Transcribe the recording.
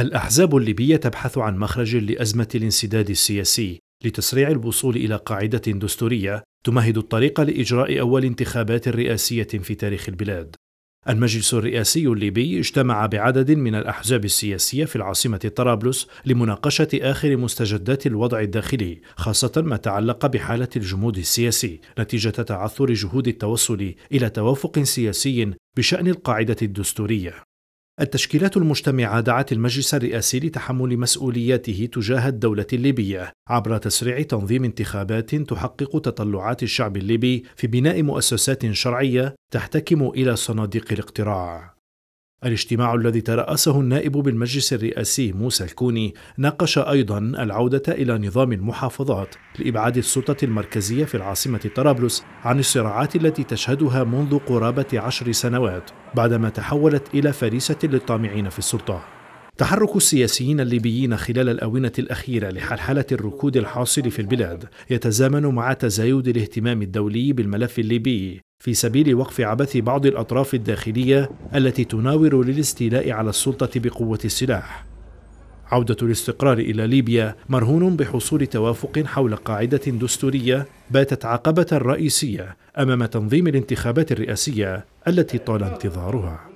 الأحزاب الليبية تبحث عن مخرج لأزمة الانسداد السياسي لتسريع الوصول إلى قاعدة دستورية تمهد الطريق لإجراء أول انتخابات رئاسية في تاريخ البلاد. المجلس الرئاسي الليبي اجتمع بعدد من الأحزاب السياسية في العاصمة طرابلس لمناقشة آخر مستجدات الوضع الداخلي، خاصة ما تعلق بحالة الجمود السياسي نتيجة تعثر جهود التوصل إلى توافق سياسي بشأن القاعدة الدستورية. التشكيلات المجتمعة دعت المجلس الرئاسي لتحمل مسؤولياته تجاه الدولة الليبية عبر تسريع تنظيم انتخابات تحقق تطلعات الشعب الليبي في بناء مؤسسات شرعية تحتكم إلى صناديق الاقتراع. الاجتماع الذي ترأسه النائب بالمجلس الرئاسي موسى الكوني ناقش أيضا العودة إلى نظام المحافظات لإبعاد السلطة المركزية في العاصمة طرابلس عن الصراعات التي تشهدها منذ قرابة عشر سنوات بعدما تحولت إلى فريسة للطامعين في السلطة تحرك السياسيين الليبيين خلال الآونة الأخيرة لحلحلة الركود الحاصل في البلاد يتزامن مع تزايد الاهتمام الدولي بالملف الليبي في سبيل وقف عبث بعض الأطراف الداخلية التي تناور للاستيلاء على السلطة بقوة السلاح. عودة الاستقرار إلى ليبيا مرهون بحصول توافق حول قاعدة دستورية باتت عقبة رئيسية أمام تنظيم الانتخابات الرئاسية التي طال انتظارها.